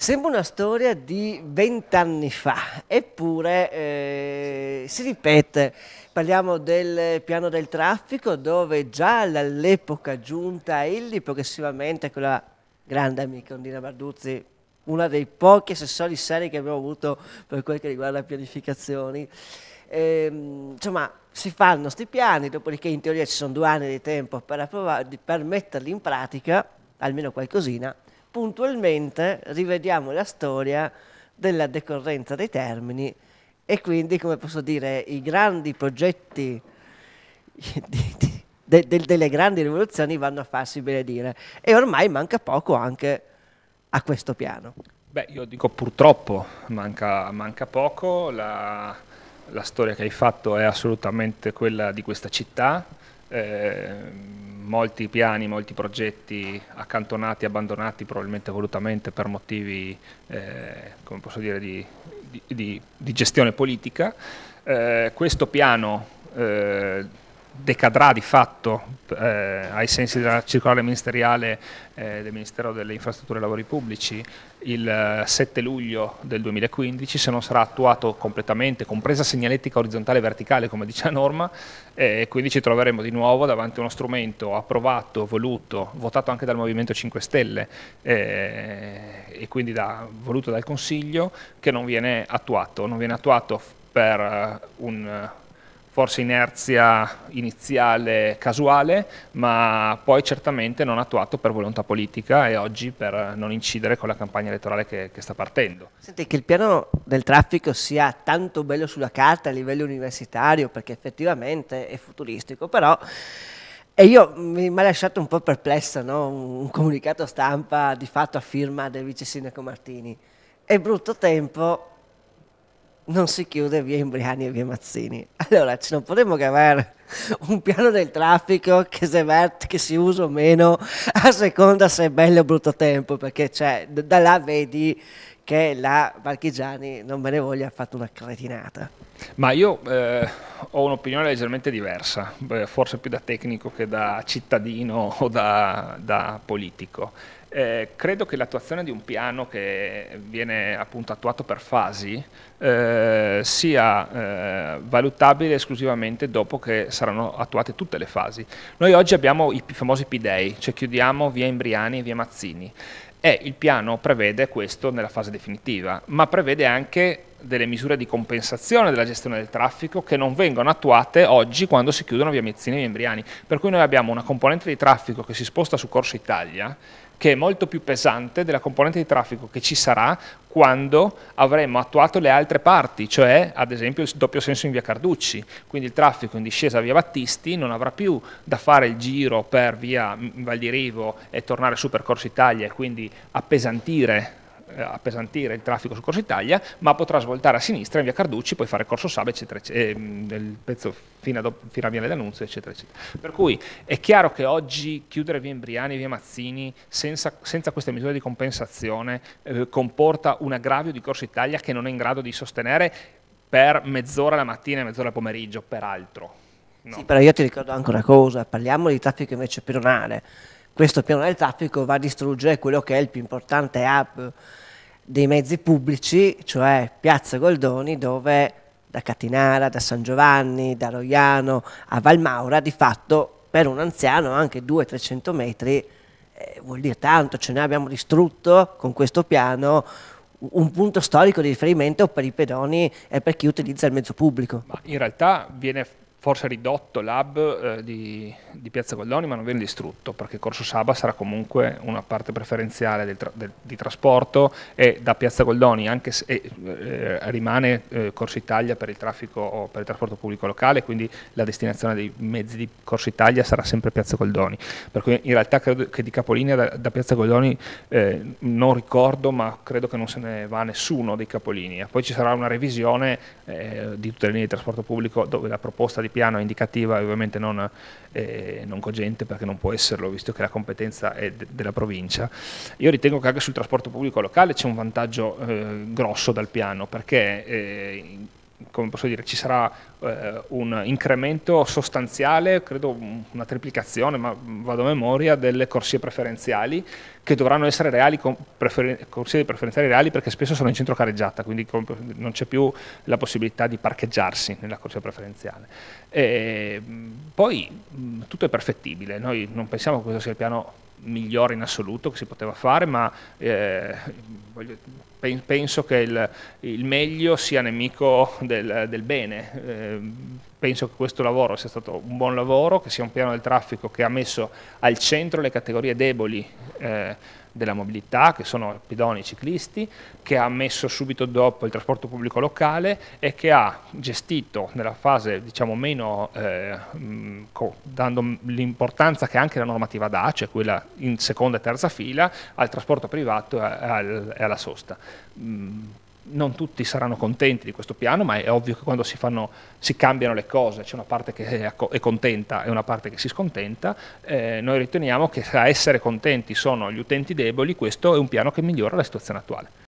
Sembra una storia di vent'anni fa, eppure eh, si ripete. Parliamo del piano del traffico dove già all'epoca giunta a Illi progressivamente quella grande amica Ondina Barduzzi, una dei pochi assessori seri che abbiamo avuto per quel che riguarda pianificazioni, eh, insomma si fanno questi piani, dopodiché in teoria ci sono due anni di tempo per, approvare, per metterli in pratica, almeno qualcosina, puntualmente rivediamo la storia della decorrenza dei termini e quindi, come posso dire, i grandi progetti di, di, de, de, delle grandi rivoluzioni vanno a farsi benedire. E ormai manca poco anche a questo piano. Beh, io dico purtroppo manca, manca poco, la, la storia che hai fatto è assolutamente quella di questa città, eh, molti piani, molti progetti accantonati, abbandonati probabilmente volutamente per motivi eh, come posso dire, di, di, di, di gestione politica. Eh, questo piano eh, decadrà di fatto eh, ai sensi della circolare ministeriale eh, del Ministero delle Infrastrutture e Lavori Pubblici il 7 eh, luglio del 2015 se non sarà attuato completamente, compresa segnaletica orizzontale e verticale come dice la norma eh, e quindi ci troveremo di nuovo davanti a uno strumento approvato, voluto, votato anche dal Movimento 5 Stelle eh, e quindi da, voluto dal Consiglio che non viene attuato, non viene attuato per un forse inerzia iniziale casuale, ma poi certamente non attuato per volontà politica e oggi per non incidere con la campagna elettorale che, che sta partendo. Senti, che il piano del traffico sia tanto bello sulla carta a livello universitario, perché effettivamente è futuristico, però... E io mi ha lasciato un po' perplesso no? un comunicato stampa di fatto a firma del vice sindaco Martini. È brutto tempo, non si chiude via Imbriani e via Mazzini. Allora, ci non potremmo cavare un piano del traffico che si, verte, che si usa o meno a seconda se è bello o brutto tempo, perché cioè, da là vedi che la Marchigiani, non me ne voglia, ha fatto una cretinata. Ma io eh, ho un'opinione leggermente diversa, forse più da tecnico che da cittadino o da, da politico. Eh, credo che l'attuazione di un piano che viene appunto attuato per fasi eh, sia eh, valutabile esclusivamente dopo che saranno attuate tutte le fasi. Noi oggi abbiamo i famosi P-Day, cioè chiudiamo via Imbriani e via Mazzini e il piano prevede questo nella fase definitiva, ma prevede anche delle misure di compensazione della gestione del traffico che non vengono attuate oggi quando si chiudono via Mezzini e Embriani. Per cui noi abbiamo una componente di traffico che si sposta su Corso Italia che è molto più pesante della componente di traffico che ci sarà quando avremo attuato le altre parti, cioè ad esempio il doppio senso in via Carducci, quindi il traffico in discesa via Battisti non avrà più da fare il giro per via Val di Rivo e tornare su Corso Italia e quindi appesantire eh, appesantire il traffico su Corso Italia, ma potrà svoltare a sinistra in via Carducci, poi fare Corso Sabe, eccetera, eccetera eh, il pezzo fino a, fino a Viale d'Annunzio, eccetera, eccetera. Per cui è chiaro che oggi chiudere via Embriani e via Mazzini senza, senza queste misure di compensazione eh, comporta un aggravio di Corso Italia che non è in grado di sostenere per mezz'ora la mattina e mezz'ora al pomeriggio, peraltro. No. Sì, però io ti ricordo anche una cosa, parliamo di traffico invece pedonale questo piano del traffico va a distruggere quello che è il più importante hub dei mezzi pubblici, cioè Piazza Goldoni, dove da Catinara, da San Giovanni, da Roiano a Valmaura, di fatto per un anziano anche 200-300 metri eh, vuol dire tanto, ce cioè, ne abbiamo distrutto con questo piano un punto storico di riferimento per i pedoni e per chi utilizza il mezzo pubblico. Ma in realtà viene forse ridotto l'hub eh, di, di, Piazza Goldoni, ma non viene distrutto, perché Corso Saba sarà comunque una parte preferenziale del tra, del, di trasporto e da Piazza Goldoni, anche se eh, eh, rimane eh, Corso Italia per il, traffico, o per il trasporto pubblico locale, quindi la destinazione dei mezzi di Corso Italia sarà sempre Piazza Goldoni. Per cui in realtà credo che di capolinea da, da Piazza Goldoni eh, non ricordo, ma credo che non se ne va nessuno dei capolinea. Poi ci sarà una revisione eh, di tutte le linee di trasporto pubblico dove la proposta di di piano è indicativa e ovviamente non, eh, non, cogente perché non può esserlo visto che la competenza è de della provincia. Io ritengo che anche sul trasporto pubblico locale c'è un vantaggio eh, grosso dal piano perché eh, come posso dire, ci sarà eh, un incremento sostanziale, credo una triplicazione, ma vado a memoria, delle corsie preferenziali che dovranno essere reali, preferen corsie preferenziali reali perché spesso sono in centro careggiata, quindi non c'è più la possibilità di parcheggiarsi nella corsia preferenziale. E, poi tutto è perfettibile, noi non pensiamo che questo sia il piano migliore in assoluto che si poteva fare, ma eh, voglio penso che il, il, meglio sia nemico del, del bene. Eh, penso che questo lavoro sia stato un buon lavoro, che sia un piano del traffico che ha messo al centro le categorie deboli eh, della mobilità, che sono pedoni e ciclisti, che ha messo subito dopo il trasporto pubblico locale e che ha gestito nella fase diciamo meno, eh, mm, dando l'importanza che anche la normativa dà, cioè quella in seconda e terza fila, al trasporto privato e alla sosta. Mm, non tutti saranno contenti di questo piano, ma è ovvio che quando si, fanno, si cambiano le cose c'è una parte che è contenta e una parte che si scontenta, eh, noi riteniamo che a essere contenti sono gli utenti deboli, questo è un piano che migliora la situazione attuale.